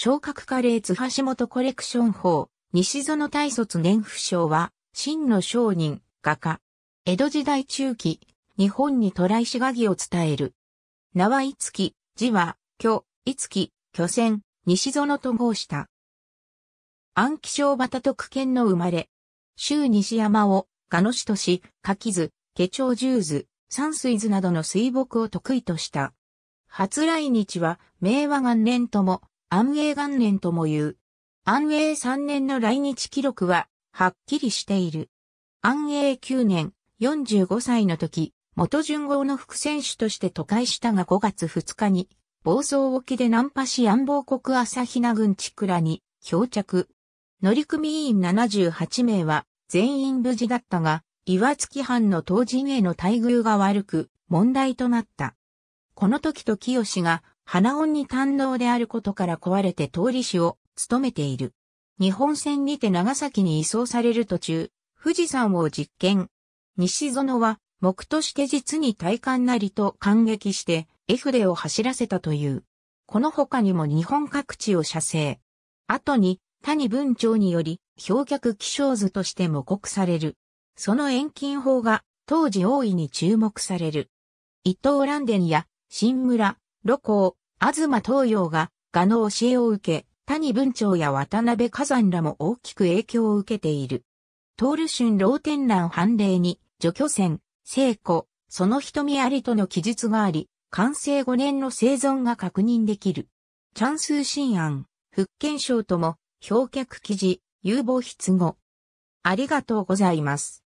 昇格カレー津橋本コレクション法、西園大卒年不詳は、真の商人、画家。江戸時代中期、日本に渡来しがぎを伝える。名はいつき、字は、巨、いつき、巨船、西園と号した。記徽バタ特権の生まれ。州西山を、賀野市とし、柿図、下町十図、山水図などの水墨を得意とした。初来日は、明和元年とも、安永元年とも言う。安永3年の来日記録は、はっきりしている。安永9年、45歳の時、元順号の副選手として都会したが5月2日に、暴走沖で南波市安房国朝比奈郡地倉に漂着。乗組員78名は全員無事だったが、岩月藩の当陣への待遇が悪く問題となった。この時と清が花音に堪能であることから壊れて通り師を務めている。日本船にて長崎に移送される途中、富士山を実験。西園は、目として実に体感なりと感激して、絵筆を走らせたという。この他にも日本各地を写生。後に、谷文長により、氷脚気象図としても刻される。その遠近法が、当時大いに注目される。伊藤蘭殿や、新村、露行、東東洋が、画の教えを受け、谷文長や渡辺火山らも大きく影響を受けている。トール春老天覧判例に、除去戦、聖子、その瞳ありとの記述があり、完成5年の生存が確認できる。チャンス新案、福建省とも、漂客記事、有望筆語。ありがとうございます。